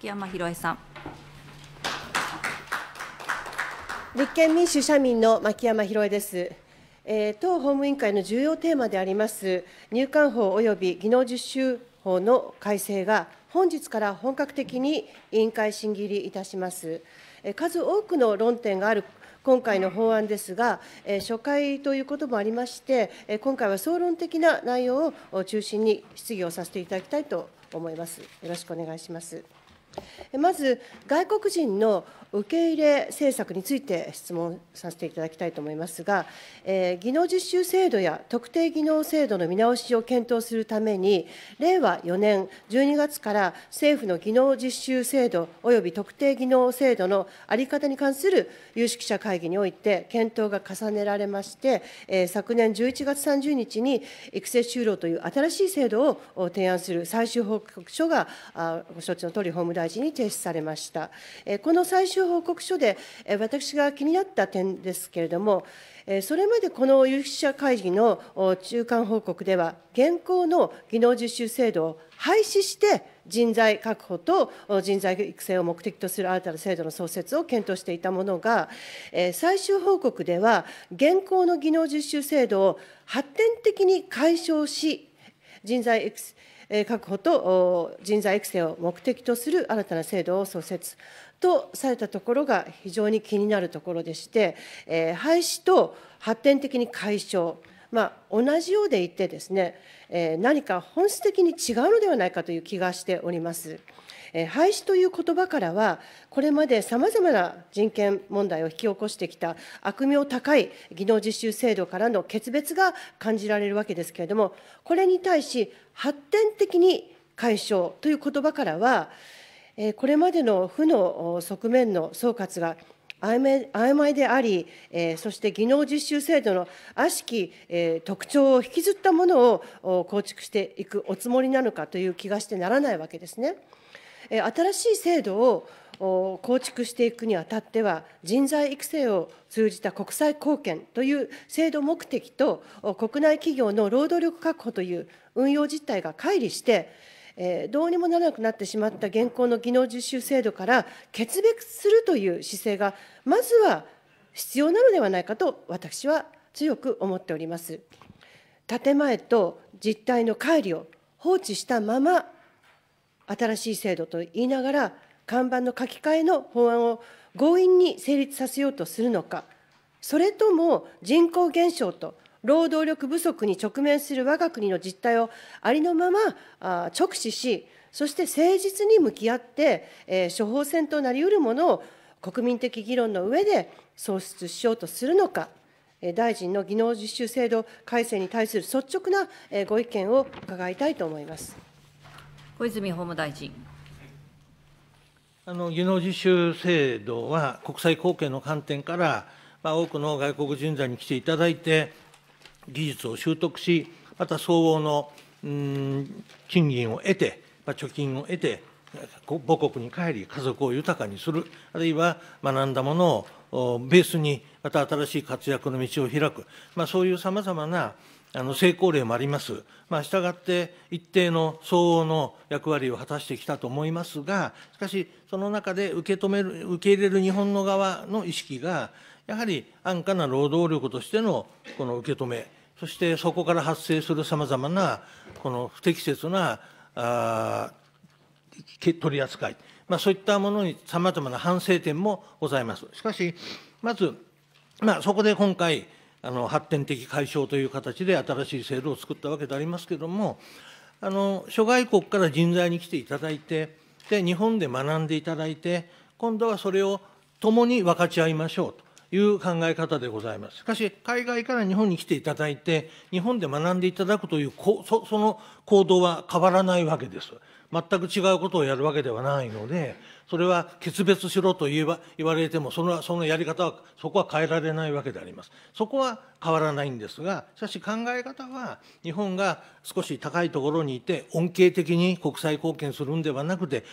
秋山博恵さん。立憲民主・社民の牧山博恵です。えー、党法務委員会の重要テーマであります入管法及び技能実習法の改正が本日から本格的に委員会審議入りいたします。数多くの論点がある今回の法案ですが、初回ということもありまして、今回は総論的な内容を中心に質疑をさせていただきたいと思います。よろしくお願いします。まず外国人の受け入れ政策について質問させていただきたいと思いますが、えー、技能実習制度や特定技能制度の見直しを検討するために、令和4年12月から政府の技能実習制度及び特定技能制度の在り方に関する有識者会議において検討が重ねられまして、えー、昨年11月30日に育成就労という新しい制度を提案する最終報告書が、ご承知のとおり、法務大臣に提出されました。えー、この最終証報告書で、私が気になった点ですけれども、それまでこの有識者会議の中間報告では、現行の技能実習制度を廃止して、人材確保と人材育成を目的とする新たな制度の創設を検討していたものが、最終報告では、現行の技能実習制度を発展的に解消し、人材育成確保と人材育成を目的とする新たな制度を創設とされたところが非常に気になるところでして、えー、廃止と発展的に解消、まあ、同じようでいてですね、えー、何か本質的に違うのではないかという気がしております。廃止という言葉からは、これまでさまざまな人権問題を引き起こしてきた悪名高い技能実習制度からの決別が感じられるわけですけれども、これに対し、発展的に解消という言葉からは、これまでの負の側面の総括が曖昧であり、そして技能実習制度の悪しき特徴を引きずったものを構築していくおつもりなのかという気がしてならないわけですね。新しい制度を構築していくにあたっては、人材育成を通じた国際貢献という制度目的と、国内企業の労働力確保という運用実態が乖離して、えー、どうにもならなくなってしまった現行の技能実習制度から決別するという姿勢が、まずは必要なのではないかと、私は強く思っております。建前と実態の乖離を放置したまま、新しい制度と言いながら、看板の書き換えの法案を強引に成立させようとするのか、それとも人口減少と労働力不足に直面する我が国の実態をありのまま直視し、そして誠実に向き合って、え処方箋となりうるものを国民的議論の上で創出しようとするのか、え大臣の技能実習制度改正に対する率直な、えご意見を伺いたいと思います小泉法務大臣。あの技能実習制度は国際貢献の観点から、まあ、多くの外国人材に来ていただいて、技術を習得し、また相応の、うん、賃金を得て、まあ、貯金を得て、母国に帰り、家族を豊かにする、あるいは学んだものをベースに、また新しい活躍の道を開く、まあ、そういうさまざまなあの成功例もあります、まあ、したがって一定の相応の役割を果たしてきたと思いますが、しかし、その中で受け止める、受け入れる日本の側の意識が、やはり安価な労働力としてのこの受け止め、そしてそこから発生するさまざまなこの不適切なあ取り扱い、まあ、そういったものにさまざまな反省点もございます。しかし、まず、まあ、そこで今回、あの発展的解消という形で新しい制度を作ったわけでありますけれども、あの諸外国から人材に来ていただいてで、日本で学んでいただいて、今度はそれを共に分かち合いましょうと。いう考え方でございます。しかし、海外から日本に来ていただいて、日本で学んでいただくというそ、その行動は変わらないわけです。全く違うことをやるわけではないので、それは決別しろと言えば言われてもその、そのやり方は、そこは変えられないわけであります。そこは変わらないんですが、しかし考え方は、日本が少し高いところにいて、恩恵的に国際貢献するんではなくて、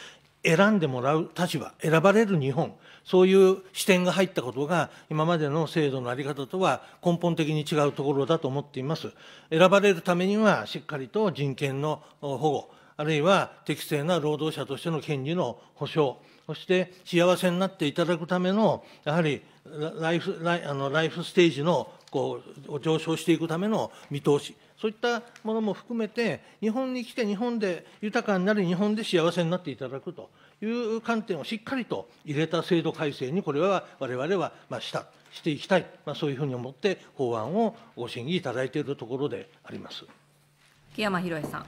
選んでもらう立場、選ばれる日本、そういう視点が入ったことが、今までの制度の在り方とは根本的に違うところだと思っています。選ばれるためには、しっかりと人権の保護、あるいは適正な労働者としての権利の保障、そして幸せになっていただくための、やはりライフライあのライフステージのこう上昇していくための見通し、そういったものも含めて、日本に来て日本で豊かになり、日本で幸せになっていただくという観点をしっかりと入れた制度改正に、これはわれわれはまあした、していきたい、まあ、そういうふうに思って法案をご審議いただいているところであります。木山博さん、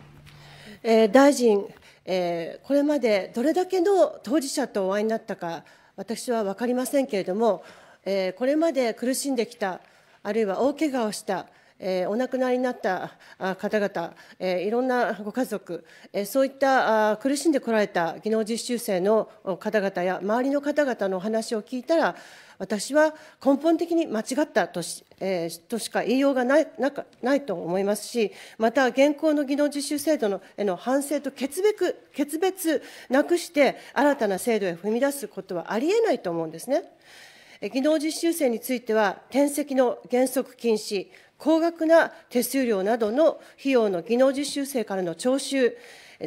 えー、大臣、えー、これまでどれだけの当事者とお会いになったか、私は分かりませんけれども、えー、これまで苦しんできた、あるいは大怪我をした、えお亡くなりになった方々、えいろんなご家族、えそういった苦しんでこられた技能実習生の方々や周りの方々のお話を聞いたら私は根本的に間違ったとし,、えー、としか言いようがないなないと思いますし、また現行の技能実習制度のへの反省と決別決別なくして、新たな制度へ踏み出すことはありえないと思うんですね。技能実習生については、転籍の原則禁止、高額な手数料などの費用の技能実習生からの徴収、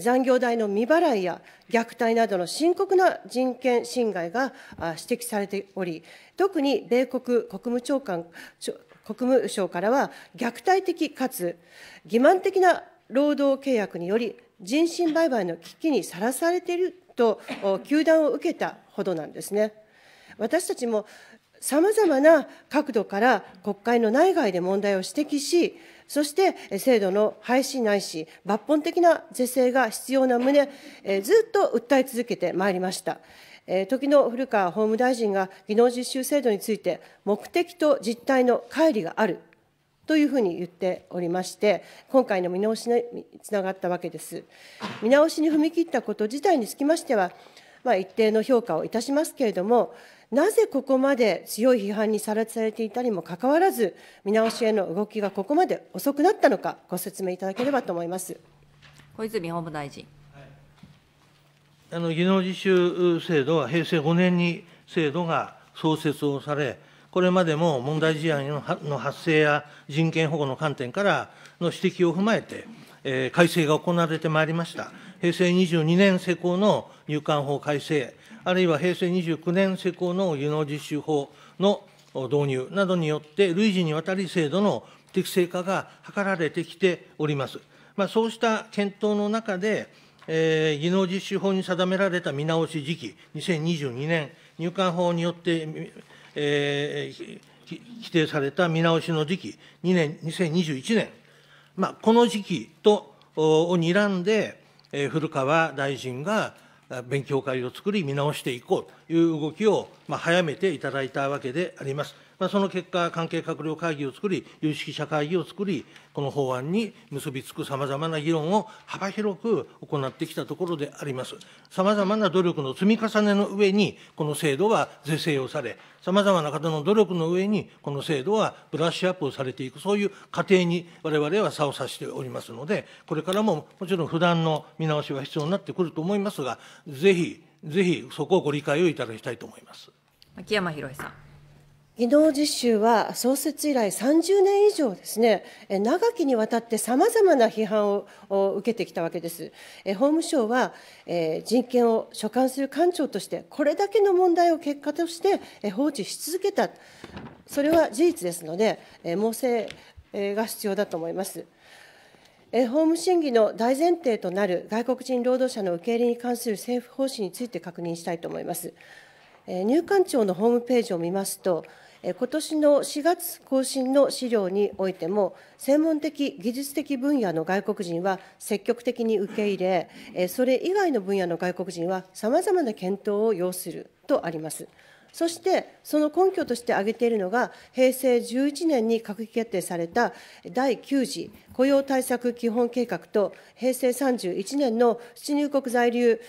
残業代の未払いや虐待などの深刻な人権侵害が指摘されており、特に米国国務長官、国務省からは、虐待的かつ欺瞞的な労働契約により、人身売買の危機にさらされていると、糾弾を受けたほどなんですね。私たちもさまざまな角度から国会の内外で問題を指摘し、そして制度の廃止ないし、抜本的な是正が必要な旨、ずっと訴え続けてまいりました。時の古川法務大臣が技能実習制度について、目的と実態の乖離があるというふうに言っておりまして、今回の見直しにつながったわけです。見直しに踏み切ったこと自体につきましては、まあ、一定の評価をいたしますけれども、なぜここまで強い批判にさらされていたにもかかわらず、見直しへの動きがここまで遅くなったのか、ご説明いただければと思います小泉法務大臣。あの技能実習制度は平成5年に制度が創設をされ、これまでも問題事案の発生や人権保護の観点からの指摘を踏まえて、えー、改正が行われてまいりました。平成22年施行の入管法改正あるいは平成29年施行の技能実習法の導入などによって、累次にわたり制度の適正化が図られてきております。まあ、そうした検討の中で、えー、技能実習法に定められた見直し時期、2022年、入管法によって、えー、規定された見直しの時期、2年、2021年、まあ、この時期と、を睨んで、えー、古川大臣が、勉強会を作り、見直していこうという動きを早めていただいたわけであります。その結果、関係閣僚会議を作り、有識者会議を作り、この法案に結びつくさまざまな議論を幅広く行ってきたところであります。さまざまな努力の積み重ねの上に、この制度は是正をされ、さまざまな方の努力の上に、この制度はブラッシュアップをされていく、そういう過程にわれわれは差を指しておりますので、これからももちろん不断の見直しは必要になってくると思いますが、ぜひ、ぜひそこをご理解をいただきたいと思います。秋山博さん。技能実習は創設以来30年以上ですね、長きにわたってさまざまな批判を受けてきたわけです。法務省は人権を所管する官庁として、これだけの問題を結果として放置し続けた、それは事実ですので、猛省が必要だと思います。法務審議の大前提となる外国人労働者の受け入れに関する政府方針について確認したいと思います。入管庁のホームページを見ますと、今年の4月更新の資料においても、専門的、技術的分野の外国人は積極的に受け入れ、それ以外の分野の外国人はさまざまな検討を要するとあります。そして、その根拠として挙げているのが、平成11年に閣議決定された第9次雇用対策基本計画と、平成31年の出入国在留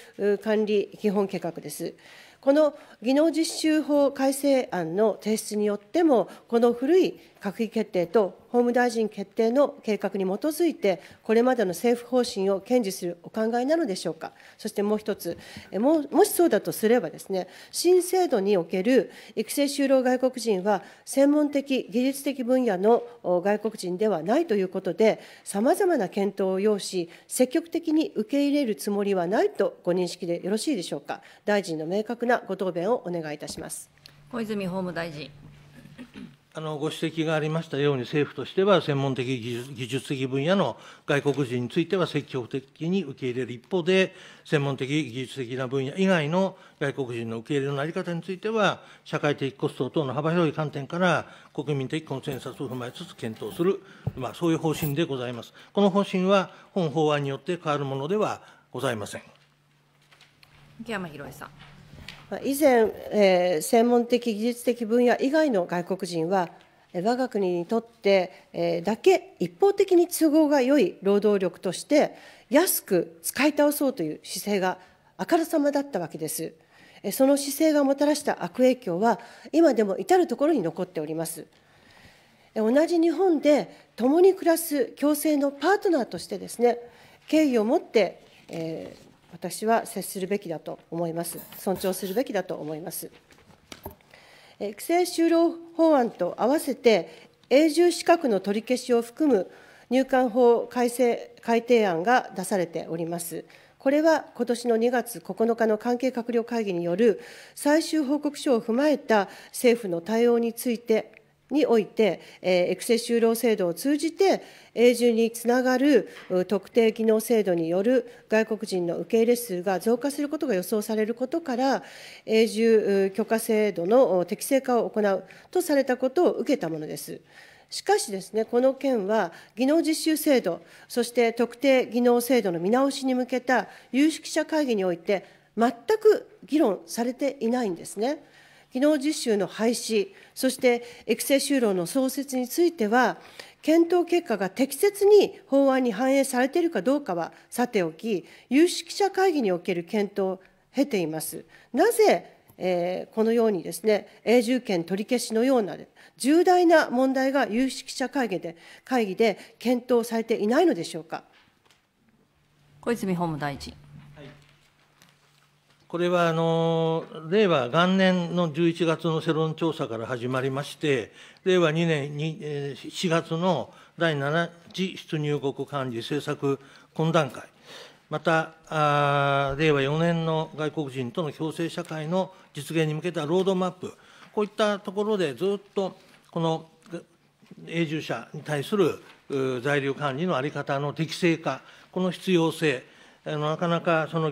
管理基本計画です。この技能実習法改正案の提出によっても、この古い閣議決定と法務大臣決定の計画に基づいて、これまでの政府方針を堅持するお考えなのでしょうか、そしてもう一つ、ももしそうだとすればです、ね、新制度における育成就労外国人は、専門的、技術的分野の外国人ではないということで、さまざまな検討を要し、積極的に受け入れるつもりはないとご認識でよろしいでしょうか、大臣の明確なご答弁をお願いいたします。小泉法務大臣。あのご指摘がありましたように、政府としては専門的技術的分野の外国人については積極的に受け入れる一方で、専門的技術的な分野以外の外国人の受け入れの在り方については、社会的コスト等の幅広い観点から国民的コンセンサスを踏まえつつ検討する、まあ、そういう方針でございます。この方針は本法案によって変わるものではございません。池山博さん。以前、えー、専門的技術的分野以外の外国人は我が国にとって、えだけ一方的に都合が良い労働力として安く使い倒そうという姿勢があからさまだったわけです。その姿勢がもたらした悪影響は今でも至る所に残っております。同じ日本で共に暮らす共生のパートナーとしてですね敬意を持って、えー私は接するべきだと思います。尊重するべきだと思います。育成就労法案と合わせて、永住資格の取り消しを含む入管法改正改定案が出されております。これは今年の2月9日の関係閣僚会議による最終報告書を踏まえた政府の対応についてにおいて、育成就労制度を通じて、永住につながる特定技能制度による外国人の受け入れ数が増加することが予想されることから、永住許可制度の適正化を行うとされたことを受けたものです。しかしですね、この件は、技能実習制度、そして特定技能制度の見直しに向けた有識者会議において、全く議論されていないんですね。技能実習の廃止、そして育成就労の創設については、検討結果が適切に法案に反映されているかどうかはさておき、有識者会議における検討を経ています。なぜえー、このようにですね、永住権取り消しのような重大な問題が有識者会議で会議で検討されていないのでしょうか。小泉法務大臣。これはあの令和元年の11月の世論調査から始まりまして、令和2年に4月の第7次出入国管理政策懇談会、またあ令和4年の外国人との共生社会の実現に向けたロードマップ、こういったところでずっとこの永住者に対する在留管理の在り方の適正化、この必要性、なかなかその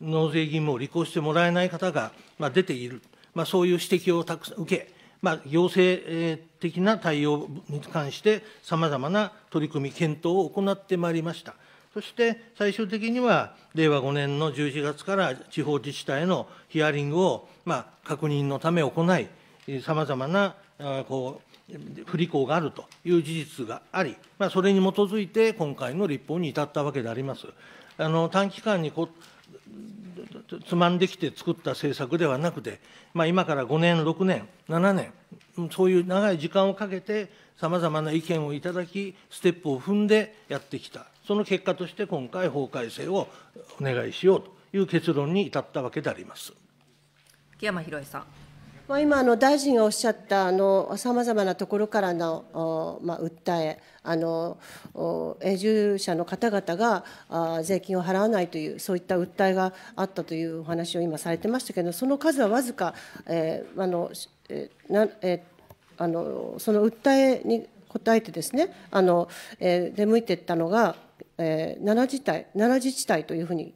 納税義務を履行してもらえない方が出ている、まあ、そういう指摘をたくさん受け、まあ、行政的な対応に関して、さまざまな取り組み、検討を行ってまいりました。そして最終的には、令和5年の11月から地方自治体へのヒアリングを、まあ、確認のため行い、さまざまなこう不履行があるという事実があり、まあ、それに基づいて今回の立法に至ったわけであります。あの短期間にこつまんできて作った政策ではなくて、まあ、今から5年、6年、7年、そういう長い時間をかけて、さまざまな意見をいただき、ステップを踏んでやってきた、その結果として今回、法改正をお願いしようという結論に至ったわけであります。木山博さんまあ、今あの大臣がおっしゃったさまざまなところからの、まあ、訴えあの永住者の方々があ税金を払わないというそういった訴えがあったというお話を今されてましたけどその数はわずか、えー、あのえなえあのその訴えに応えてですねあの、えー、出向いていったのが、えー、7, 自体7自治体というふうに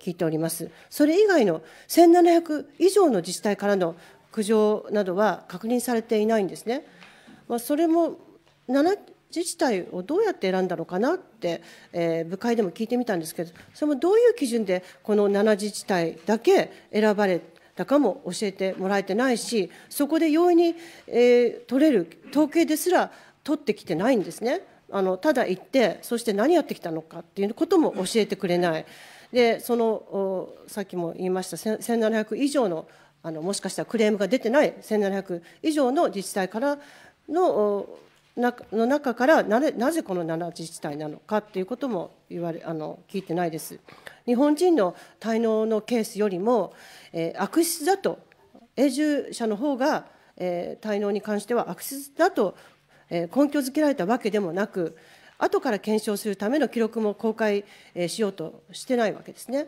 聞いております。それ以外の1700以上の自治体からの苦情などは確認されていないんですね。まあ、それも7自治体をどうやって選んだのかなって、えー、部会でも聞いてみたんですけどそれもどういう基準でこの7自治体だけ選ばれたかも教えてもらえてないしそこで容易に、えー、取れる統計ですら取ってきてないんですね。あのただ行ってそして何やってきたのかっていうことも教えてくれない。でそのさっきも言いました1700以上のあのもしかしたらクレームが出てない1700以上の自治体からのの中からなぜこの7自治体なのかっていうことも言われあの聞いてないです。日本人の滞納のケースよりも、えー、悪質だと永住者の方が、えー、滞納に関しては悪質だと、えー、根拠づけられたわけでもなく後から検証するための記録も公開、えしようとしてないわけですね。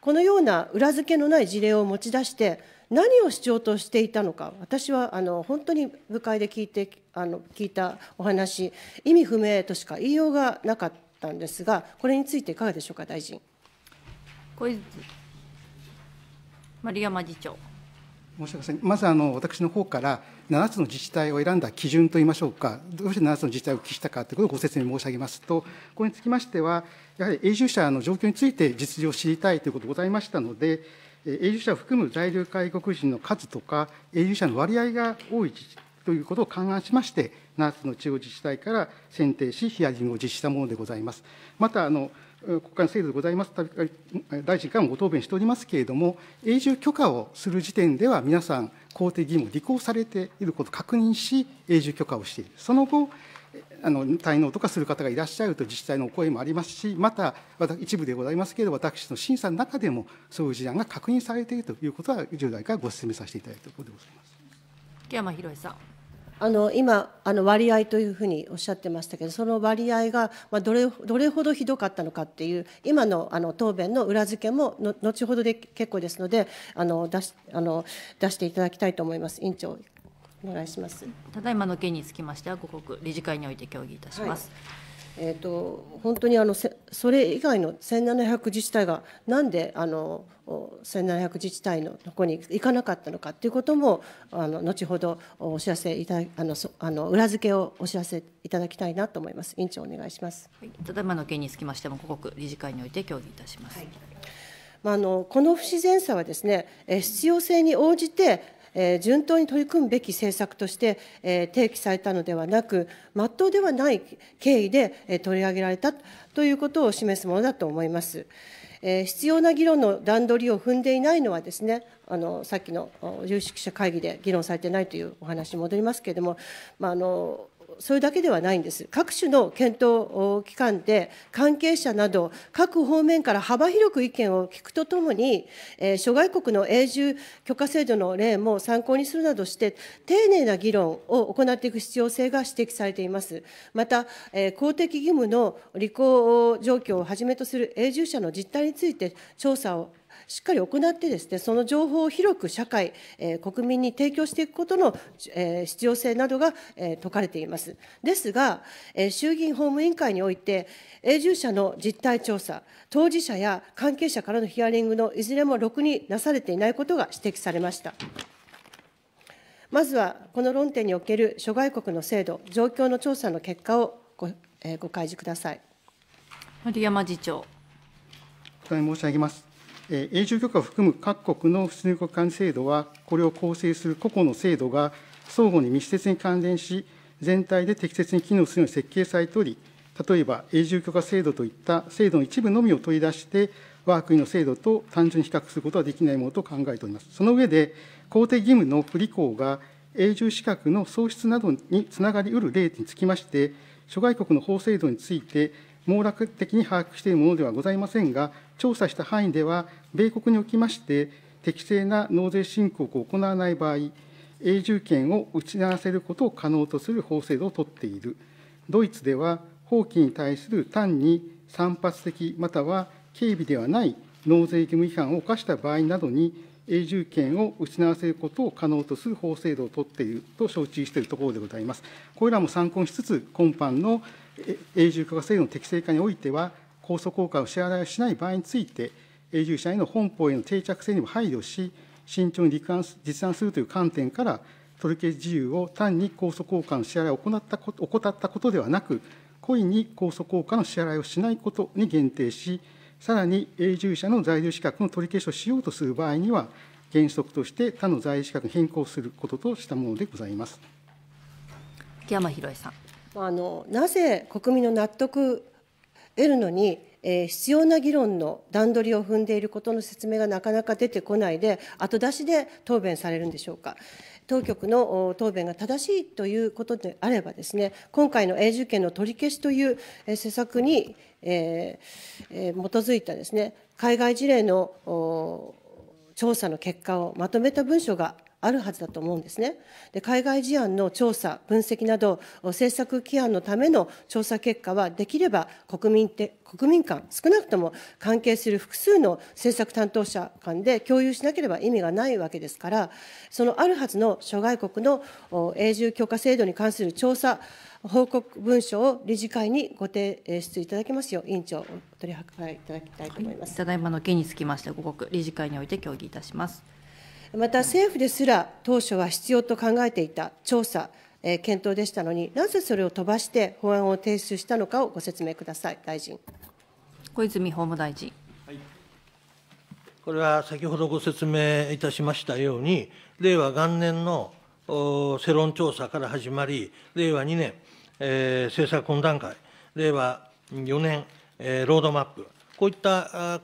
このような裏付けのない事例を持ち出して何を主張としていたのか私はあの本当に部会で聞いてあの聞いたお話意味不明としか言いようがなかったんですがこれについていかがでしょうか大臣小泉丸山次長申し訳ませんまずあの私の方から7つの自治体を選んだ基準といいましょうか、どうして7つの自治体を期したかということをご説明申し上げますと、これにつきましては、やはり永住者の状況について実情を知りたいということがございましたので、永住者を含む在留外国人の数とか、永住者の割合が多いということを勘案しまして、7つの地方自治体から選定し、ヒアリングを実施したものでございます。またあの国会の制度でございます、大臣からもご答弁しておりますけれども、永住許可をする時点では、皆さん、公的義務を履行されていることを確認し、永住許可をしている、その後、あの滞納とかする方がいらっしゃると自治体のお声もありますし、また一部でございますけれど、私の審査の中でも、そういう事案が確認されているということは、従来からご説明させていただいたところでございます木山博さん。あの今あの割合というふうにおっしゃってましたけどその割合が、まあ、どれどれほどひどかったのかっていう今のあの答弁の裏付けもの後ほどで結構ですのであの出しあの出していただきたいと思います委員長お願いしますただいまの件につきましては、ご国理事会において協議いたします。はい、えーと、本当にあのそれ以外の千七百自治体がなんであの千七百自治体のとこに行かなかったのかということもあの後ほどお知らせいたあのあの裏付けをお知らせいただきたいなと思います委員長お願いします、はい、ただいまの件につきましてもご国理事会において協議いたします、はい、まあ、あのこの不自然さはですね必要性に応じてえー、順当に取り組むべき政策として、えー、提起されたのではなく、まっとうではない経緯で、えー、取り上げられたということを示すものだと思います。えー、必要な議論の段取りを踏んでいないのはですね、あのさっきの有識者会議で議論されてないというお話に戻りますけれども、まあ、あのそれだけではないんです。各種の検討機関で関係者など各方面から幅広く意見を聞くとともに、え諸外国の永住許可制度の例も参考にするなどして、丁寧な議論を行っていく必要性が指摘されています。また、え公的義務の履行状況をはじめとする永住者の実態について調査をしっかり行ってですねその情報を広く社会、え国民に提供していくことの、え必要性などが、え説かれていますですが、え衆議院法務委員会において永住者の実態調査当事者や関係者からのヒアリングのいずれもろくになされていないことが指摘されました。まずはこの論点における諸外国の制度、状況の調査の結果をご,、えー、ご開示ください。森山次長。お答え申し上げます。永住許可を含む各国の出入国管理制度は、これを構成する個々の制度が相互に密接に関連し、全体で適切に機能するように設計されており、例えば永住許可制度といった制度の一部のみを取り出して、我が国の制度と単純に比較することはできないものと考えております。その上で、公的義務の不履行が永住資格の喪失などにつながりうる例につきまして、諸外国の法制度について、網羅的に把握しているものではございませんが、調査した範囲では、米国におきまして、適正な納税申告を行わない場合、永住権を失わせることを可能とする法制度を取っている。ドイツでは、法規に対する単に散発的または警備ではない納税義務違反を犯した場合などに、永住権を失わせることを可能とする法制度を取っていると承知しているところでございます。これらも参考にしつつ、今般の永住許可制度の適正化においては、放送効果を支払いしない場合について、永住者への本法への定着性にも配慮し、慎重に実案するという観点から、取り消し自由を単に高速効果の支払いを行ったこと怠ったことではなく、故意に高速効果の支払いをしないことに限定し、さらに永住者の在留資格の取り消しをしようとする場合には、原則として他の在留資格に変更することとしたものでございます。木山博さんあのなぜ国民の納得得るのに、えー、必要な議論の段取りを踏んでいることの説明がなかなか出てこないで、後出しで答弁されるんでしょうか。当局の答弁が正しいということであればですね、今回の永住権の取り消しという施策に、えー、基づいたですね、海外事例の調査の結果をまとめた文書があるはずだと思うんですね。で海外事案の調査、分析など、政策規案のための調査結果は、できれば国民て国民間、少なくとも関係する複数の政策担当者間で共有しなければ意味がないわけですから、そのあるはずの諸外国の永住許可制度に関する調査、報告文書を理事会にご提出いただきますよう、委員長、取り計らいいただきたいと思います、はい、ただいまの件につきまして、ご告、理事会において協議いたします。また政府ですら当初は必要と考えていた調査、えー、検討でしたのになぜそれを飛ばして法案を提出したのかをご説明ください大臣小泉法務大臣、はい、これは先ほどご説明いたしましたように令和元年の世論調査から始まり令和2年、えー、政策懇談会令和4年、えー、ロードマップこういった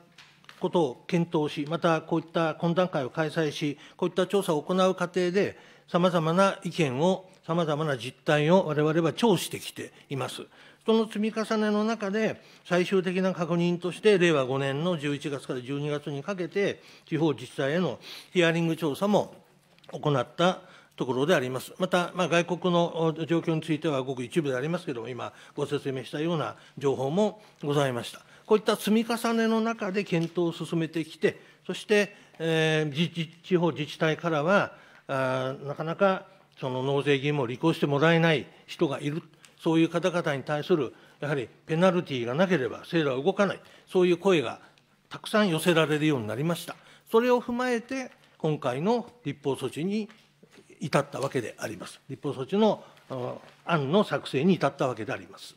ことを検討し、またこういった懇談会を開催し、こういった調査を行う過程で、さまざまな意見を、さまざまな実態をわれわれは聴してきています。その積み重ねの中で、最終的な確認として、令和5年の11月から12月にかけて、地方自治体へのヒアリング調査も行ったところであります。また、まあ、外国の状況についてはごく一部でありますけれども、今、ご説明したような情報もございました。こういった積み重ねの中で検討を進めてきて、そして、えー、地方自治体からは、あなかなかその納税義務を履行してもらえない人がいる、そういう方々に対する、やはりペナルティーがなければ政府は動かない、そういう声がたくさん寄せられるようになりました。それを踏まえて、今回の立法措置に至ったわけであります。立法措置の案の作成に至ったわけであります。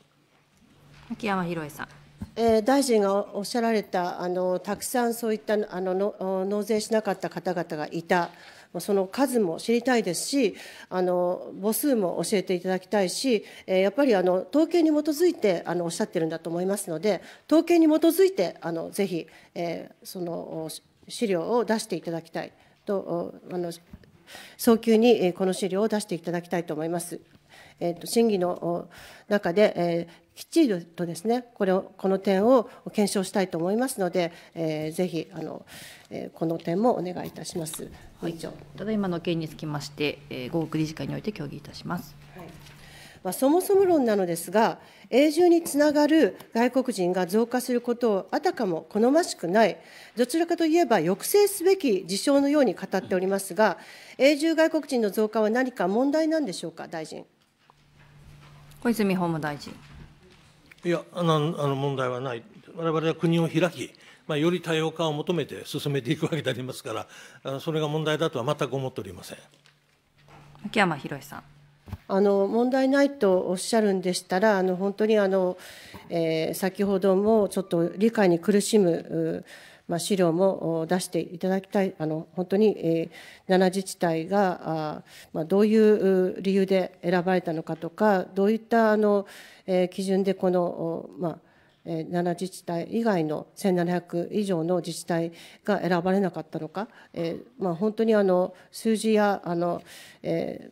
秋山博さん。えー、大臣がおっしゃられたあのたくさんそういったあのの納税しなかった方々がいた。その数も知りたいですし、あの母数も教えていただきたいし、えやっぱりあの統計に基づいてあのおっしゃってるんだと思いますので、統計に基づいてあのぜひ、えー、その資料を出していただきたいとあの早急にこの資料を出していただきたいと思います。えーと、審議の中で、えー、きっちりとですねこれをこの点を検証したいと思いますので、えー、ぜひあの、えー、この点もお願いいたします。はい、ただいまの件につきまして、えー、午後理事会において協議いたします。はいまあ、そもそも論なのですが、永住につながる外国人が増加することをあたかも好ましくない、どちらかといえば抑制すべき事象のように語っておりますが、永住外国人の増加は何か問題なんでしょうか、大臣。小泉法務大臣。いや、あのあの問題はない、われわれは国を開き、まあ、より多様化を求めて進めていくわけでありますから、それが問題だとは全く思っておりません秋山博さん。あの問題ないとおっしゃるんでしたら、あの本当にあの、えー、先ほどもちょっと理解に苦しむまあ、資料も出していただきたい、あの本当に、えー、7自治体があ、まあ、どういう理由で選ばれたのかとか、どういったあの、えー、基準でこの、まあ7自治体以外の1700以上の自治体が選ばれなかったのか、えーまあ、本当にあの数字やあの、えー、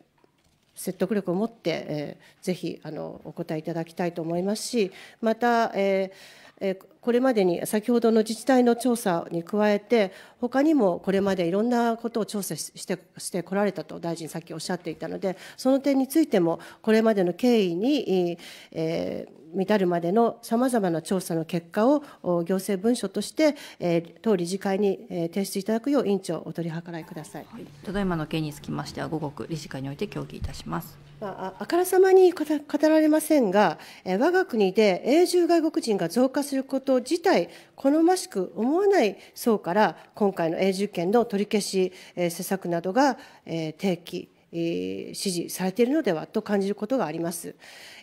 説得力を持って、えー、ぜひあのお答えいただきたいと思いますしまた、えーえーこれまでに先ほどの自治体の調査に加えて、他にもこれまでいろんなことを調査してしてこられたと大臣、さっきおっしゃっていたので、その点についても、これまでの経緯に、えー至るまでのさまざまな調査の結果を行政文書として、えー、当理事会に、え提出いただくよう委員長お取り計らいください、い、ただいまの件につきましては午後理事会において協議いたします。まあ、あからさまに語られませんが、え我が国で永住外国人が増加することこ自体好ましく思わない層から今回の永住権の取り消し、え施策などが、え提起支持されているのではと感じることがあります。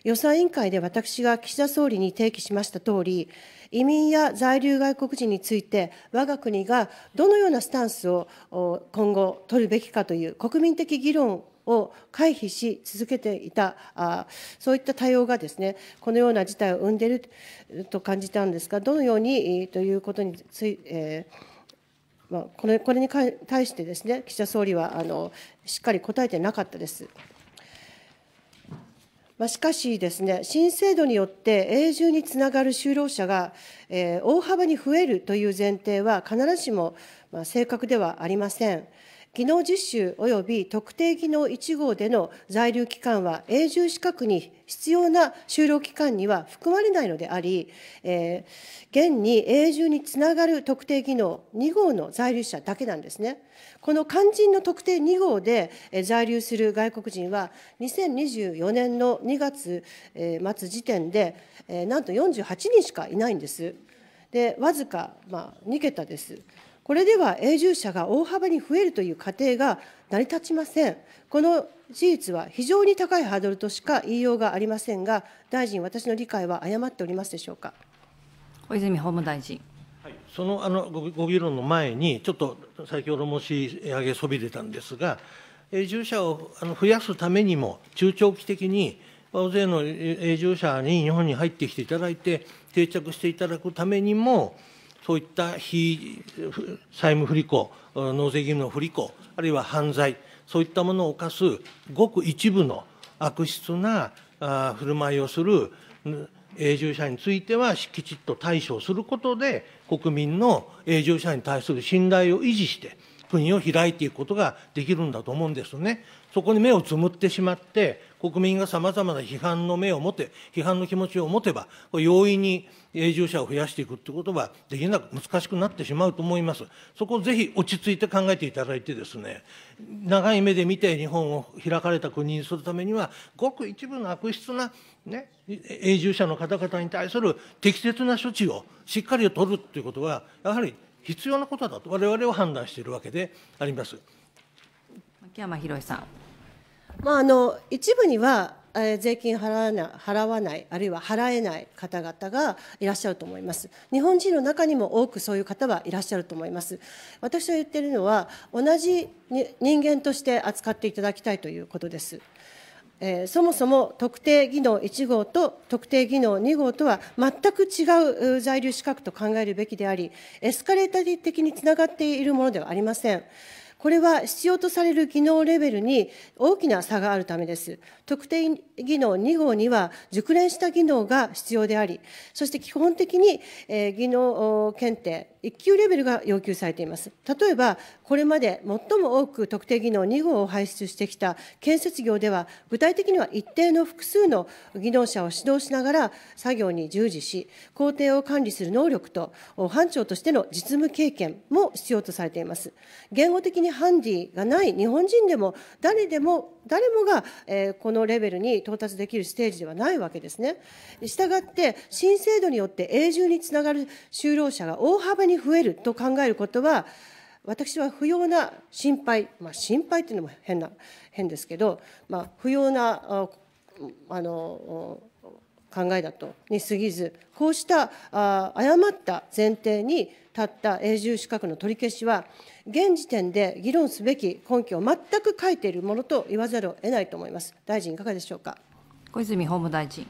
予算委員会で私が岸田総理に提起しましたとおり、移民や在留外国人について、我が国がどのようなスタンスを今後取るべきかという国民的議論を回避し続けていたあそういった対応がですねこのような事態を生んでいると感じたんですがどのようにということについ、えー、まあ、これこれに対してですね岸田総理はあのしっかり答えてなかったです。まあ、しかしですね、新制度によって永住につながる就労者が、えー、大幅に増えるという前提は必ずしも、まあ、正確ではありません。技能実習及び特定技能1号での在留期間は永住資格に必要な就労期間には含まれないのであり、えー、現に永住につながる特定技能2号の在留者だけなんですね。この肝心の特定2号で在留する外国人は、2024年の2月末時点で、なんと48人しかいないんです。で、わずか、まあ、2桁です。これでは永住者が大幅に増えるという過程が成り立ちません。この事実は非常に高いハードルとしか言いようがありませんが、大臣、私の理解は誤っておりますでしょうか。小泉法務大臣。そのあのご議論の前に、ちょっと先ほど申し上げそびれたんですが、永住者を増やすためにも、中長期的に大勢の永住者に日本に入ってきていただいて、定着していただくためにも、そういった非債務不履行、納税義務の不履行、あるいは犯罪、そういったものを犯すごく一部の悪質な振る舞いをする永住者については、きちっと対処することで、国民の永住者に対する信頼を維持して、国を開いていくことができるんだと思うんですね。そこに目をつむってしまって、国民がさまざまな批判の目を持て、批判の気持ちを持てば、容易に永住者を増やしていくということはできなく、難しくなってしまうと思います。そこをぜひ落ち着いて考えていただいてですね、長い目で見て日本を開かれた国にするためには、ごく一部の悪質な、ね、永住者の方々に対する適切な処置をしっかり取るということは、やはり必要なことだと、我々は判断しているわけであります。秋山博さん。まあ、あの一部には税金払わない払わないあるいは払えない方々がいらっしゃると思います日本人の中にも多くそういう方はいらっしゃると思います私が言っているのは同じ人間として扱っていただきたいということですえー、そもそも特定技能1号と特定技能2号とは全く違う在留資格と考えるべきであり、エスカレーター的につながっているものではありません。これは必要とされる技能レベルに大きな差があるためです。特定技能2号には熟練した技能が必要であり、そして基本的に、技能検定、1級レベルが要求されています。例えば、これまで最も多く特定技能2号を輩出してきた建設業では、具体的には一定の複数の技能者を指導しながら作業に従事し、工程を管理する能力と、班長としての実務経験も必要とされています。言語的にハンディがない日本人でも誰でも誰もが、えこのレベルに到達できるステージではないわけですね。したがって新制度によって永住につながる就労者が大幅に増えると考えることは私は不要な心配、まあ、心配というのも変な変ですけど、まあ、不要なあの考えだとに過ぎずこうしたあ誤った前提に立った永住資格の取り消しは現時点で議論すべき根拠を全く書いているものと言わざるを得ないと思います大臣いかがでしょうか小泉法務大臣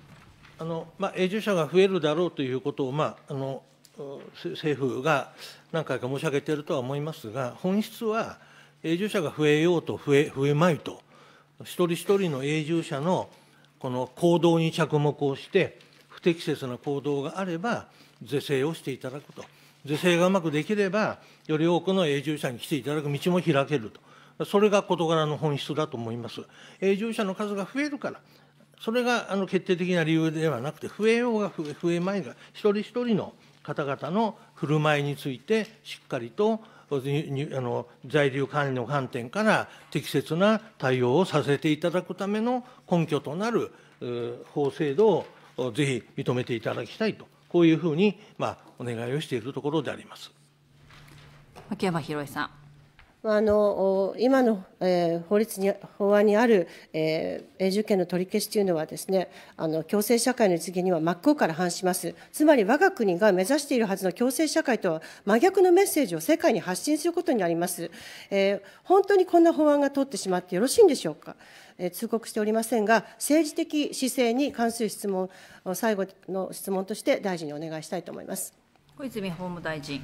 あの、まあ、永住者が増えるだろうということを、まあ、あの政府が何回か申し上げているとは思いますが本質は永住者が増えようと増え増えまいと一人一人の永住者のこの行動に着目をして不適切な行動があれば是正をしていただくと是正がうまくできればより多くの永住者に来ていただく道も開けるとそれが事柄の本質だと思います永住者の数が増えるからそれがあの決定的な理由ではなくて増えようが増えまいが一人一人の方々の振る舞いについてしっかりとあの在留管理の観点から適切な対応をさせていただくための根拠となる法制度をぜひ認めていただきたいと、こういうふうに、まあ、お願いをしているところであります。秋山博さん。あの今の、えー、法律に法案にある、えー、永住権の取り消しというのはですねあの共生社会の実現には真っ向から反しますつまり我が国が目指しているはずの共生社会とは真逆のメッセージを世界に発信することになります、えー、本当にこんな法案が通ってしまってよろしいんでしょうか、え通告しておりませんが政治的姿勢に関する質問最後の質問として大臣にお願いしたいと思います小泉法務大臣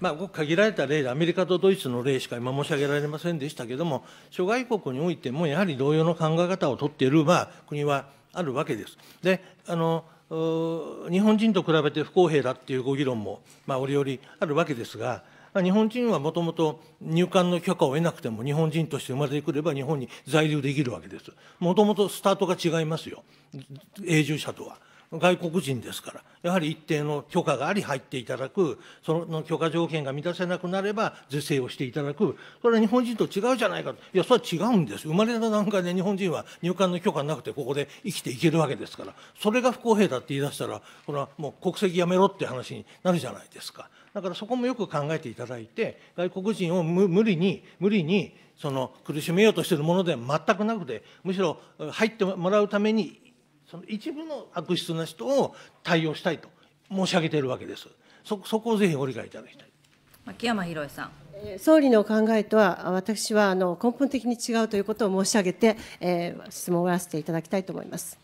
まあ、ごく限られた例で、アメリカとドイツの例しか今申し上げられませんでしたけれども、諸外国においてもやはり同様の考え方をとっている、まあ、国はあるわけです。であの日本人と比べて不公平だっていうご議論も、まあ、折々あるわけですが、日本人はもともと入管の許可を得なくても日本人として生まれてくれば日本に在留できるわけです。もともとスタートが違いますよ。永住者とは。外国人ですから、やはり一定の許可があり入っていただく、その許可条件が満たせなくなれば是正をしていただく、これは日本人と違うじゃないかと、いや、それは違うんです、生まれた段階で日本人は入管の許可なくて、ここで生きていけるわけですから、それが不公平だって言い出したら、これはもう国籍やめろって話になるじゃないですか。だからそこもよく考えていただいて、外国人を無理に、無理にその苦しめようとしているものでは全くなくて、むしろ入ってもらうためにその一部の悪質な人を対応したいと申し上げているわけです。そそこをぜひご理解いただきたい。牧山博さん。総理の考えとは私はあの根本的に違うということを申し上げて、えー、質問を終わらせていただきたいと思います。